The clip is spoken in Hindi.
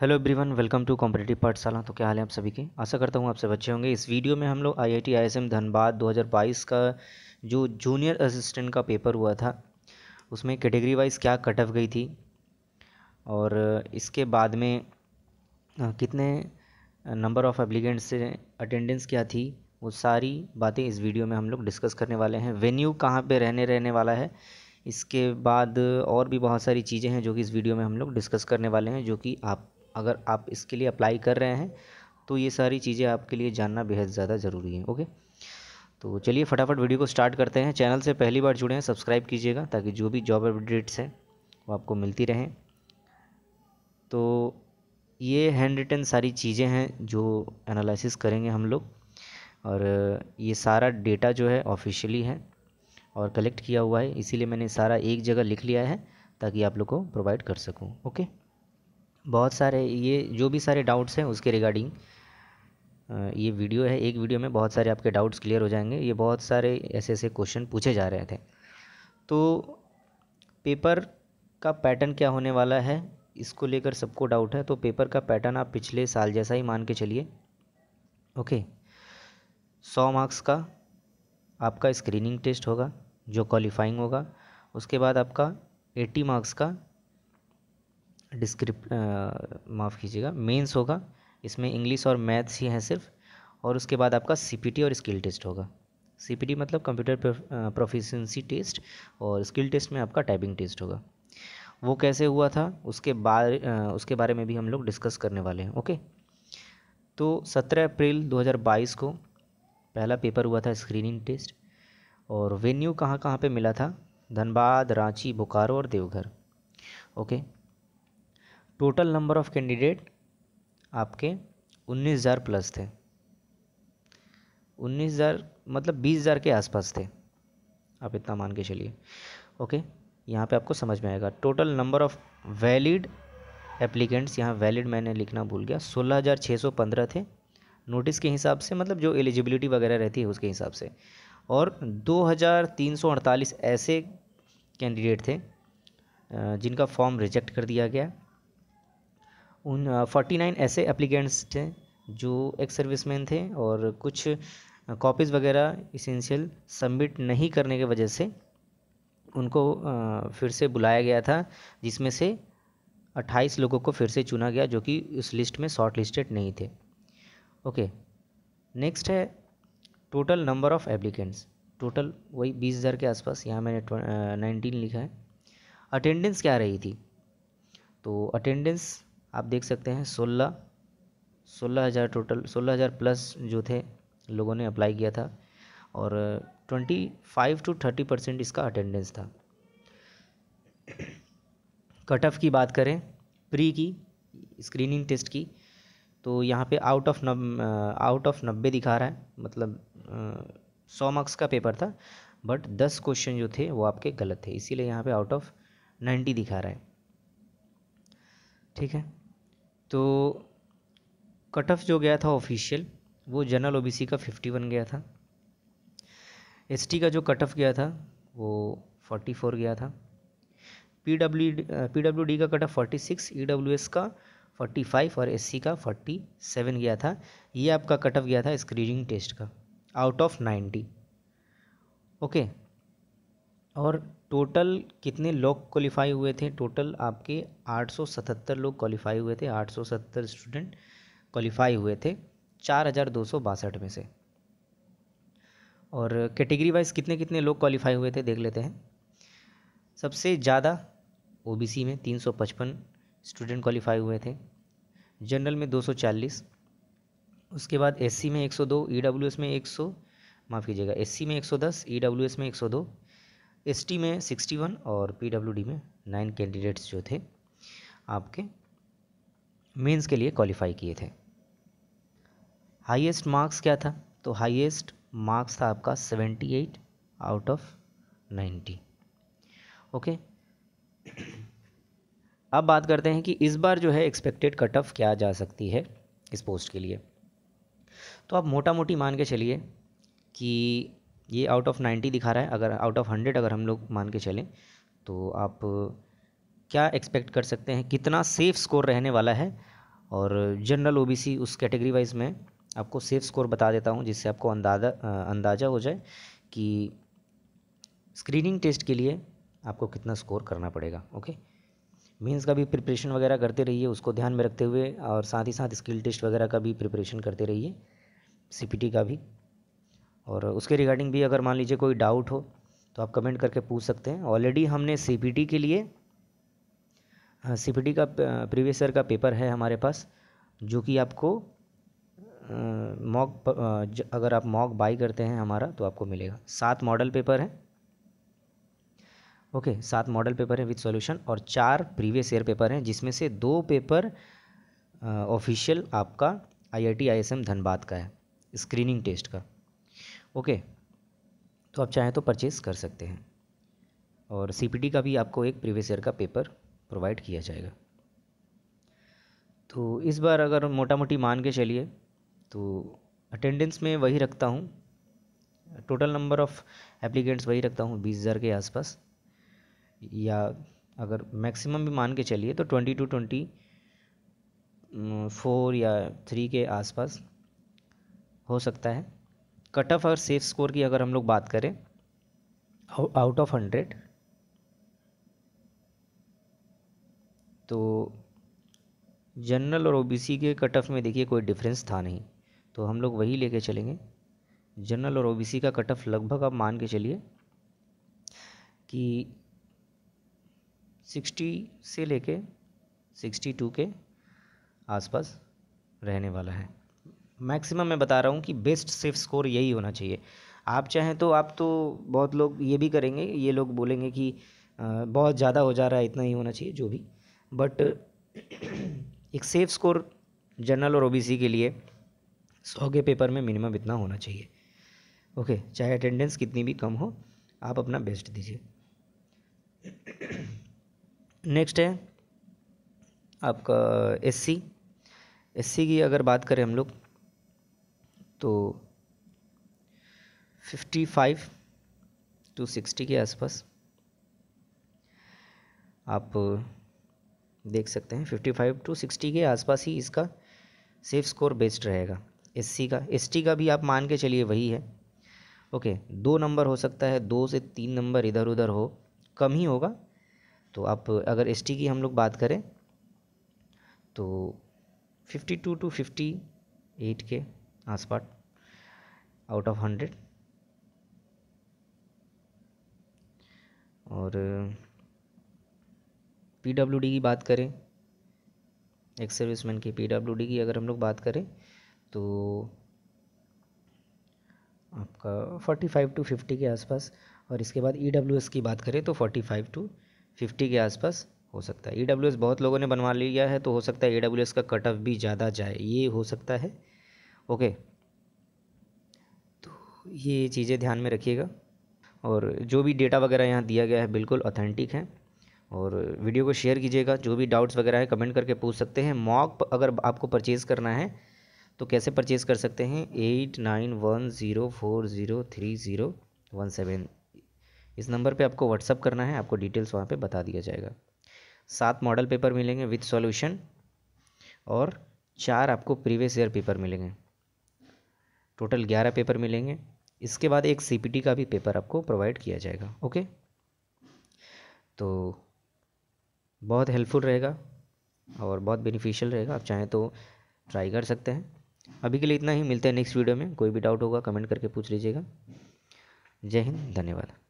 hello everyone welcome to competitive Pathshala तो क्या हाल है आप सभी के आशा करता हूँ आप सब अच्छे होंगे इस वीडियो में हम लोग आईआईटी आईएसएम धनबाद 2022 का जो जूनियर असिस्टेंट का पेपर हुआ था उसमें कैटेगरी वाइज क्या कट ऑफ गई थी और इसके बाद में कितने नंबर ऑफ़ एप्लीकेंट्स से अटेंडेंस क्या थी वो सारी बातें इस वीडियो में हम लोग डिस्कस करने वाले हैं वेन्यू कहाँ पर रहने रहने वाला है इसके बाद और भी बहुत सारी चीज़ें हैं जो कि इस वीडियो में हम लोग डिस्कस करने वाले हैं जो कि आप अगर आप इसके लिए अप्लाई कर रहे हैं तो ये सारी चीज़ें आपके लिए जानना बेहद ज़्यादा ज़रूरी है ओके तो चलिए फटाफट वीडियो को स्टार्ट करते हैं चैनल से पहली बार जुड़े हैं सब्सक्राइब कीजिएगा ताकि जो भी जॉब अपडेट्स हैं वो आपको मिलती रहें तो ये हैंड रिटन सारी चीज़ें हैं जो एनालिसिस करेंगे हम लोग और ये सारा डेटा जो है ऑफिशियली है और कलेक्ट किया हुआ है इसीलिए मैंने सारा एक जगह लिख लिया है ताकि आप लोग को प्रोवाइड कर सकूँ ओके बहुत सारे ये जो भी सारे डाउट्स हैं उसके रिगार्डिंग ये वीडियो है एक वीडियो में बहुत सारे आपके डाउट्स क्लियर हो जाएंगे ये बहुत सारे ऐसे ऐसे क्वेश्चन पूछे जा रहे थे तो पेपर का पैटर्न क्या होने वाला है इसको लेकर सबको डाउट है तो पेपर का पैटर्न आप पिछले साल जैसा ही मान के चलिए ओके सौ मार्क्स का आपका स्क्रीनिंग टेस्ट होगा जो क्वालिफाइंग होगा उसके बाद आपका एट्टी मार्क्स का डिस्क्रिप माफ़ कीजिएगा मेंस होगा इसमें इंग्लिश और मैथ्स ही हैं सिर्फ और उसके बाद आपका सीपीटी और स्किल टेस्ट होगा सीपीटी मतलब कंप्यूटर प्रोफिशेंसी टेस्ट और स्किल टेस्ट में आपका टाइपिंग टेस्ट होगा वो कैसे हुआ था उसके बारे उसके बारे में भी हम लोग डिस्कस करने वाले हैं ओके तो 17 अप्रैल 2022 को पहला पेपर हुआ था स्क्रीनिंग टेस्ट और वेन्यू कहाँ कहाँ पे मिला था धनबाद रांची बोकारो और Deoghar okay total number of candidate आपके उन्नीस हज़ार प्लस थे उन्नीस हज़ार मतलब बीस हज़ार के आसपास थे आप इतना मान के चलिए ओके यहाँ पे आपको समझ में आएगा total number of valid applicants यहाँ वैलिड मैंने लिखना भूल गया सोलह हज़ार छः सौ पंद्रह थे नोटिस के हिसाब से मतलब जो एलिजिबिलिटी वगैरह रहती है उसके हिसाब से और दो हज़ार तीन सौ अड़तालीस ऐसे कैंडिडेट थे जिनका फॉर्म रिजेक्ट कर दिया गया उन फोर्टी नाइन ऐसे एप्लीकेंट्स थे जो एक्स सर्विसमैन थे और कुछ कॉपीज़ वगैरह इसेंशियल सबमिट नहीं करने की वजह से उनको फिर से बुलाया गया था जिसमें से 28 लोगों को फिर से चुना गया जो कि उस लिस्ट में शॉर्ट लिस्टेड नहीं थे ओके नेक्स्ट है total number of applicants total वही बीस हज़ार के आसपास यहाँ मैंने नाइनटीन लिखा है अटेंडेंस क्या रही थी तो अटेंडेंस आप देख सकते हैं सोलह सोलह हज़ार टोटल सोलह हज़ार प्लस जो थे लोगों ने अप्लाई किया था और twenty five to thirty percent इसका अटेंडेंस था कट ऑफ की बात करें प्री की स्क्रीनिंग टेस्ट की तो यहाँ पे आउट ऑफ नब आउट ऑफ नब्बे दिखा रहा है मतलब सौ मार्क्स का पेपर था बट दस क्वेश्चन जो थे वो आपके गलत थे इसीलिए यहाँ पे आउट ऑफ नाइन्टी दिखा रहा है ठीक है तो कट ऑफ जो गया था ऑफिशियल वो जनरल ओबीसी का फिफ्टी वन गया था एसटी का जो कट ऑफ गया था वो फोर्टी फोर गया था P W P W D का cut off forty six E W S का फोर्टी फाइव और एस सी का फोर्टी सेवन गया था ये आपका कट ऑफ गया था स्क्रीनिंग टेस्ट का आउट ऑफ नाइन्टी ओके और टोटल कितने लोग क्वालिफाई हुए थे टोटल आपके 877 लोग क्वालिफाई हुए थे 870 स्टूडेंट क्वालिफाई हुए थे चार हज़ार दो सौ बासठ में से और कैटेगरी वाइज कितने कितने लोग क्वालिफाई हुए थे देख लेते हैं सबसे ज़्यादा ओबीसी में 355 स्टूडेंट क्वालिफाई हुए थे जनरल में 240 उसके बाद एससी में 102 ईडब्ल्यूएस e में 100 माफ़ कीजिएगा एससी में 110 ईडब्ल्यूएस e में 102 एसटी में सिक्सटी वन और पीडब्ल्यूडी में नाइन कैंडिडेट्स जो थे आपके मेंस के लिए क्वालिफाई किए थे हाईएस्ट मार्क्स क्या था तो हाईएस्ट मार्क्स था आपका seventy eight out of ninety okay अब बात करते हैं कि इस बार जो है एक्सपेक्टेड कट ऑफ क्या जा सकती है इस पोस्ट के लिए तो आप मोटा मोटी मान के चलिए कि ये आउट ऑफ नाइन्टी दिखा रहा है अगर आउट ऑफ हंड्रेड अगर हम लोग मान के चलें तो आप क्या एक्सपेक्ट कर सकते हैं कितना सेफ स्कोर रहने वाला है और जनरल ओबीसी उस कैटेगरी वाइज में आपको सेफ स्कोर बता देता हूँ जिससे आपको अंदाजा अंदाज़ा हो जाए कि स्क्रीनिंग टेस्ट के लिए आपको कितना स्कोर करना पड़ेगा ओके मेंस का भी प्रिपरेशन वगैरह करते रहिए उसको ध्यान में रखते हुए और साथ ही साथ स्किल टेस्ट वगैरह का भी प्रिपरेशन करते रहिए सीपीटी का भी और उसके रिगार्डिंग भी अगर मान लीजिए कोई डाउट हो तो आप कमेंट करके पूछ सकते हैं ऑलरेडी हमने सी के लिए सी हाँ, का प्रीवियस ईयर का पेपर है हमारे पास जो कि आपको मॉक अगर आप मॉक बाई करते हैं हमारा तो आपको मिलेगा सात मॉडल पेपर हैं ओके सात मॉडल पेपर हैं विद सॉल्यूशन और चार प्रीवियस ईयर पेपर हैं जिसमें से दो पेपर ऑफिशियल आपका आईआईटी आईएसएम धनबाद का है स्क्रीनिंग टेस्ट का ओके तो आप चाहें तो परचेज़ कर सकते हैं और सीपीटी का भी आपको एक प्रीवियस ईयर का पेपर प्रोवाइड किया जाएगा तो इस बार अगर मोटा मोटी मान के चलिए तो अटेंडेंस में वही रखता हूँ टोटल नंबर ऑफ़ एप्लीकेंट्स वही रखता हूँ बीस हज़ार के आसपास या अगर मैक्सिमम भी मान के चलिए तो ट्वेंटी टू ट्वेंटी फोर या थ्री के आसपास हो सकता है कट ऑफ और सेफ स्कोर की अगर हम लोग बात करें आउट ऑफ हंड्रेड तो जनरल और ओबीसी के कट ऑफ में देखिए कोई डिफरेंस था नहीं तो हम लोग वही लेके चलेंगे जनरल और ओबीसी का कट ऑफ लगभग आप मान के चलिए कि सिक्सटी से लेके सिक्सटी टू के आसपास रहने वाला है मैक्सिमम मैं बता रहा हूँ कि बेस्ट सेफ स्कोर यही होना चाहिए आप चाहें तो आप तो बहुत लोग ये भी करेंगे ये लोग बोलेंगे कि बहुत ज़्यादा हो जा रहा है इतना ही होना चाहिए जो भी बट एक सेफ स्कोर जनरल और ओबीसी के लिए सौ के पेपर में मिनिमम इतना होना चाहिए ओके चाहे अटेंडेंस कितनी भी कम हो आप अपना बेस्ट दीजिए नेक्स्ट है आपका एससी एससी की अगर बात करें हम लोग तो 55 टू 60 के आसपास आप देख सकते हैं 55 टू 60 के आसपास ही इसका सेफ स्कोर बेस्ट रहेगा एससी का एसटी का भी आप मान के चलिए वही है ओके दो नंबर हो सकता है दो से तीन नंबर इधर उधर हो कम ही होगा तो आप अगर एसटी की हम लोग बात करें तो 52 टू 58 के आसपास आउट ऑफ हंड्रेड और पी डब्ल्यू डी की बात करें एक्स सर्विसमैन की पी डब्ल्यू डी की अगर हम लोग बात करें तो आपका फोर्टी फाइव टू फिफ्टी के आसपास और इसके बाद ई डब्ल्यू एस की बात करें तो फोर्टी फाइव टू फिफ्टी के आसपास हो सकता है ई डब्ल्यू एस बहुत लोगों ने बनवा लिया है तो हो सकता है ई डब्ल्यू एस का कट ऑफ भी ज़्यादा जाए ये हो सकता है ओके तो ये चीज़ें ध्यान में रखिएगा और जो भी डेटा वगैरह यहाँ दिया गया है बिल्कुल ऑथेंटिक है और वीडियो को शेयर कीजिएगा जो भी डाउट्स वगैरह है कमेंट करके पूछ सकते हैं मॉक अगर आपको परचेज़ करना है तो कैसे परचेज़ कर सकते हैं eight nine one zero four zero three zero one seven इस नंबर पे आपको व्हाट्सअप करना है आपको डिटेल्स वहाँ पे बता दिया जाएगा सात मॉडल पेपर मिलेंगे विथ सॉल्यूशन और चार आपको प्रीवियस ईयर पेपर मिलेंगे टोटल ग्यारह पेपर मिलेंगे इसके बाद एक सी का भी पेपर आपको प्रोवाइड किया जाएगा ओके तो बहुत हेल्पफुल रहेगा और बहुत बेनिफिशियल रहेगा आप चाहें तो ट्राई कर सकते हैं अभी के लिए इतना ही मिलते हैं नेक्स्ट वीडियो में कोई भी डाउट होगा कमेंट करके पूछ लीजिएगा जय हिंद धन्यवाद